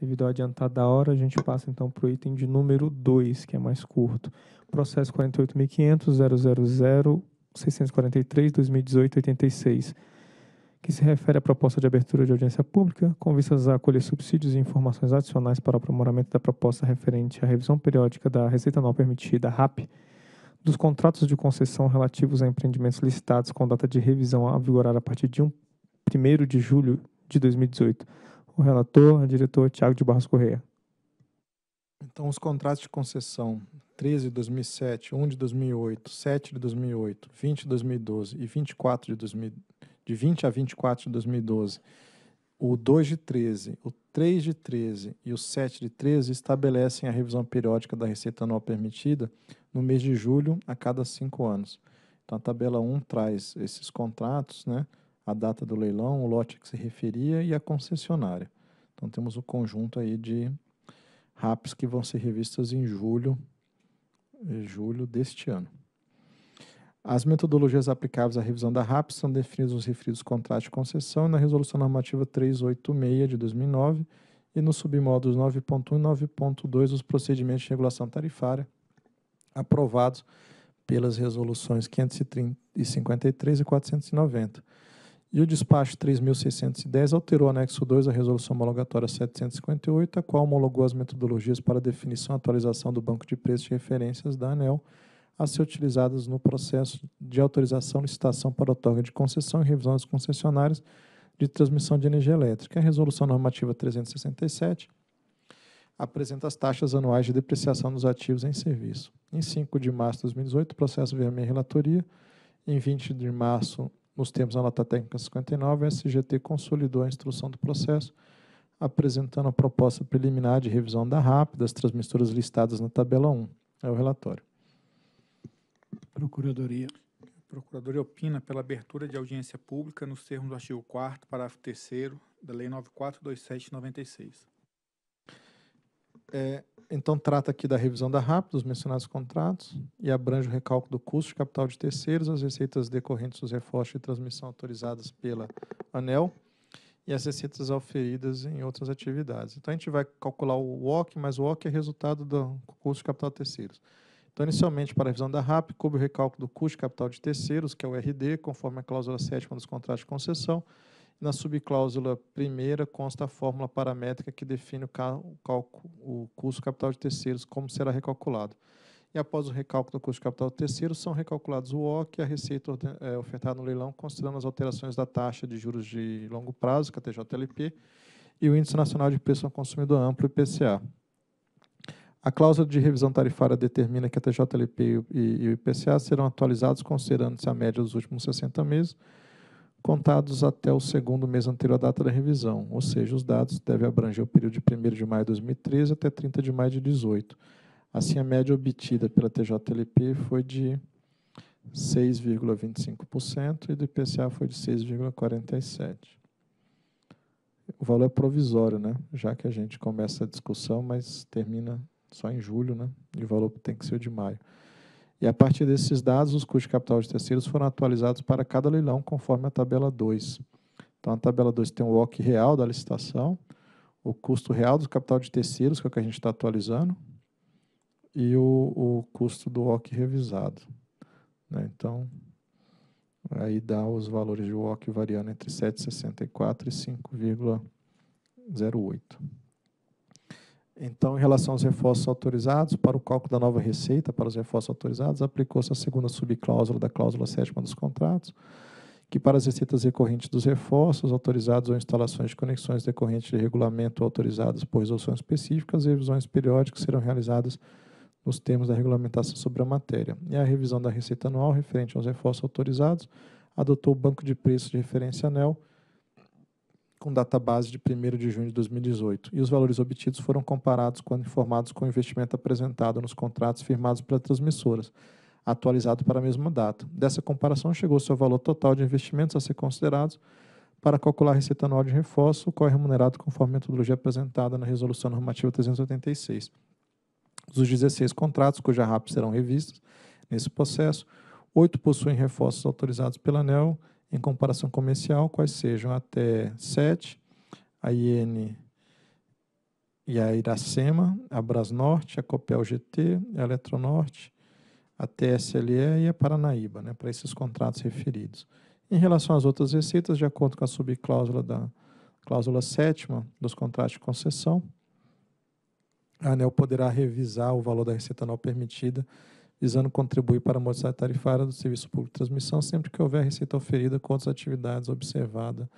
Devido ao adiantado da hora, a gente passa então para o item de número 2, que é mais curto. Processo 48.500.000.643.2018.86, que se refere à proposta de abertura de audiência pública, com vistas a acolher subsídios e informações adicionais para o aprimoramento da proposta referente à revisão periódica da Receita anual Permitida, RAP, dos contratos de concessão relativos a empreendimentos licitados com data de revisão a vigorar a partir de 1 de julho de 2018 o relator, o diretor Tiago de Barros Correia. Então, os contratos de concessão 13 de 2007, 1 de 2008, 7 de 2008, 20 de 2012 e 24 de 2000, de 20 a 24 de 2012, o 2 de 13, o 3 de 13 e o 7 de 13 estabelecem a revisão periódica da receita anual permitida no mês de julho a cada cinco anos. Então, a tabela 1 traz esses contratos, né, a data do leilão, o lote a que se referia e a concessionária. Então temos o um conjunto aí de RAPs que vão ser revistas em julho, eh, julho deste ano. As metodologias aplicáveis à revisão da RAP são definidas nos referidos contratos de concessão na Resolução Normativa 386 de 2009 e nos submódulos 9.1 e 9.2 dos procedimentos de regulação tarifária aprovados pelas resoluções 553 e 490. E o despacho 3.610 alterou o anexo 2 da resolução homologatória 758, a qual homologou as metodologias para definição e atualização do banco de preços de referências da ANEL a ser utilizadas no processo de autorização, licitação para otorga de concessão e revisão dos concessionários de transmissão de energia elétrica. A resolução normativa 367 apresenta as taxas anuais de depreciação dos ativos em serviço. Em 5 de março de 2018, processo veio à minha relatoria. Em 20 de março nos termos da nota técnica 59, a SGT consolidou a instrução do processo, apresentando a proposta preliminar de revisão da RAP das transmissoras listadas na tabela 1. É o relatório. Procuradoria. A Procuradoria opina pela abertura de audiência pública nos termos do artigo 4 parágrafo 3 da Lei 942796. É, então trata aqui da revisão da RAP, dos mencionados contratos, e abrange o recálculo do custo de capital de terceiros, as receitas decorrentes dos reforços de transmissão autorizadas pela ANEL e as receitas oferidas em outras atividades. Então, a gente vai calcular o WOC, mas o WOC é resultado do custo de capital de terceiros. Então, inicialmente, para a revisão da RAP, cubre o recálculo do custo de capital de terceiros, que é o RD, conforme a cláusula sétima dos contratos de concessão, na subcláusula primeira consta a fórmula paramétrica que define o, cálculo, o custo capital de terceiros, como será recalculado. E após o recálculo do custo capital de terceiros, são recalculados o OC e é a receita é, ofertada no leilão, considerando as alterações da taxa de juros de longo prazo, (TJLP) e o Índice Nacional de Preço ao Consumidor Amplo, IPCA. A cláusula de revisão tarifária determina que a TJLP e, e o IPCA serão atualizados considerando-se a média dos últimos 60 meses, contados até o segundo mês anterior à data da revisão, ou seja, os dados devem abranger o período de 1 de maio de 2013 até 30 de maio de 2018. Assim, a média obtida pela TJLP foi de 6,25% e do IPCA foi de 6,47%. O valor é provisório, né? já que a gente começa a discussão, mas termina só em julho, né? e o valor tem que ser o de maio. E a partir desses dados, os custos de capital de terceiros foram atualizados para cada leilão conforme a tabela 2. Então, a tabela 2 tem o OC real da licitação, o custo real do capital de terceiros, que é o que a gente está atualizando, e o, o, custo do OC revisado. Né? Então, aí dá os valores de OC variando entre 7,64 e 5,08. Então, em relação aos reforços autorizados, para o cálculo da nova receita, para os reforços autorizados, aplicou-se a segunda subcláusula da cláusula sétima dos contratos, que para as receitas recorrentes dos reforços autorizados ou instalações de conexões decorrentes de regulamento autorizadas por resoluções específicas, revisões periódicas serão realizadas nos termos da regulamentação sobre a matéria. E a revisão da receita anual referente aos reforços autorizados adotou o banco de preços de referência ANEL, com data base de 1 de junho de 2018, e os valores obtidos foram comparados quando informados com o investimento apresentado nos contratos firmados pelas transmissoras, atualizado para a mesma data. Dessa comparação, chegou-se ao valor total de investimentos a ser considerados para calcular a receita anual de reforço, o qual é remunerado conforme a metodologia apresentada na Resolução Normativa 386. Dos 16 contratos cuja RAP serão revistas nesse processo, oito possuem reforços autorizados pela ANEL em comparação comercial, quais sejam até 7, a IN e a Iracema, a Brasnorte, a Copel GT, a Eletronorte, a TSLE e a Paranaíba, né, para esses contratos referidos. Em relação às outras receitas, de acordo com a subcláusula da cláusula sétima dos contratos de concessão, a ANEL poderá revisar o valor da receita anual permitida visando contribuir para a modificação tarifária do serviço público de transmissão sempre que houver receita oferida com outras atividades observada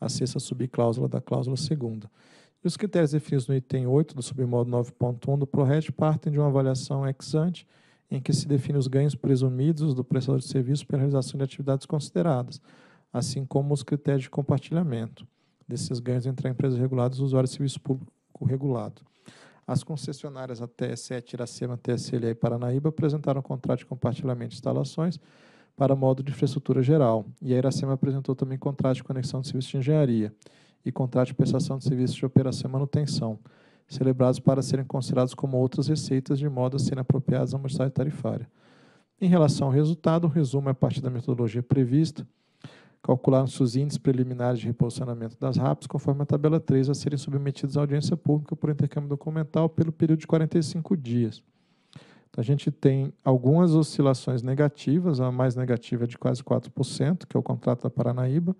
a sexta subcláusula da cláusula segunda. E os critérios definidos no item 8 do submodo 9.1 do ProRed partem de uma avaliação ex ante em que se definem os ganhos presumidos do prestador de serviço pela realização de atividades consideradas, assim como os critérios de compartilhamento desses ganhos entre a empresa regulada e os usuários de serviço público regulado. As concessionárias a 7 Iracema, TSLA e Paranaíba apresentaram um contrato de compartilhamento de instalações para modo de infraestrutura geral. E a Iracema apresentou também contrato de conexão de serviços de engenharia e contrato de prestação de serviços de operação e manutenção, celebrados para serem considerados como outras receitas de modo a serem apropriadas à amostragem tarifária. Em relação ao resultado, o resumo é a partir da metodologia prevista, calcular os índices preliminares de reposicionamento das RAPs conforme a tabela 3 a serem submetidos à audiência pública por intercâmbio documental pelo período de 45 dias. Então, a gente tem algumas oscilações negativas, a mais negativa é de quase 4%, que é o contrato da Paranaíba,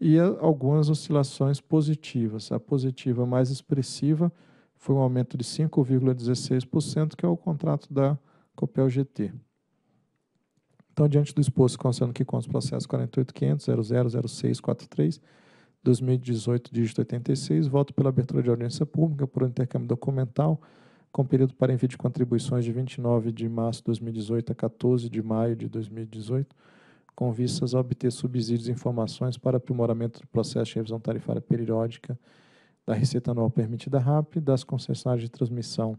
e algumas oscilações positivas. A positiva mais expressiva foi um aumento de 5,16%, que é o contrato da Copel GT. Então, diante do exposto, constando que consta o processo 48.500.000643, 2018, dígito 86, voto pela abertura de audiência pública por intercâmbio documental, com período para envio de contribuições de 29 de março de 2018 a 14 de maio de 2018, com vistas a obter subsídios e informações para aprimoramento do processo de revisão tarifária periódica da receita anual permitida RAP, das concessionárias de transmissão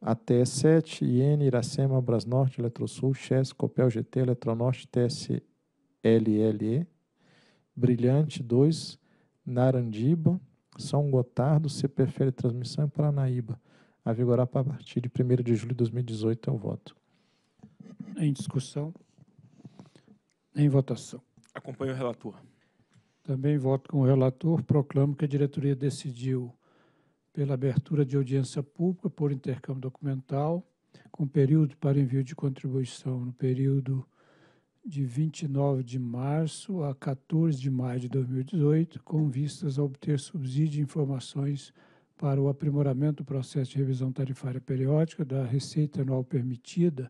até 7, IN, Iracema, Brasnorte, Eletrosul, Chess, Copel, GT, Eletronorte, TSLLE, Brilhante 2, Narandiba, São Gotardo, CPFL Transmissão e Paranaíba. A vigorar para partir de 1 de julho de 2018 é o voto. Em discussão. Em votação. Acompanho o relator. Também voto com o relator. Proclamo que a diretoria decidiu pela abertura de audiência pública por intercâmbio documental, com período para envio de contribuição no período de 29 de março a 14 de maio de 2018, com vistas a obter subsídio e informações para o aprimoramento do processo de revisão tarifária periódica da receita anual permitida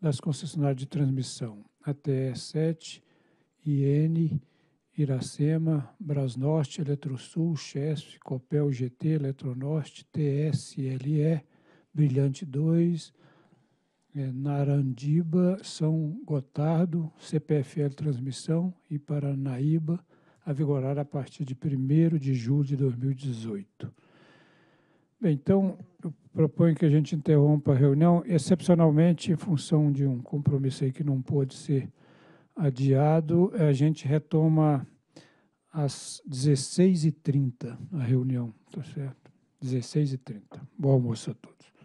das concessionárias de transmissão, ATE 7 e N Iracema, Brasnorte, Eletrosul, Chesf, Copel, GT, Eletronorte, TSLE, Brilhante 2, é, Narandiba, São Gotardo, CPFL Transmissão e Paranaíba, a vigorar a partir de 1 de julho de 2018. Bem, então, eu proponho que a gente interrompa a reunião, excepcionalmente em função de um compromisso aí que não pôde ser adiado. Eh, a gente retoma às 16h30 a reunião, tá certo? 16h30. Bom almoço a todos.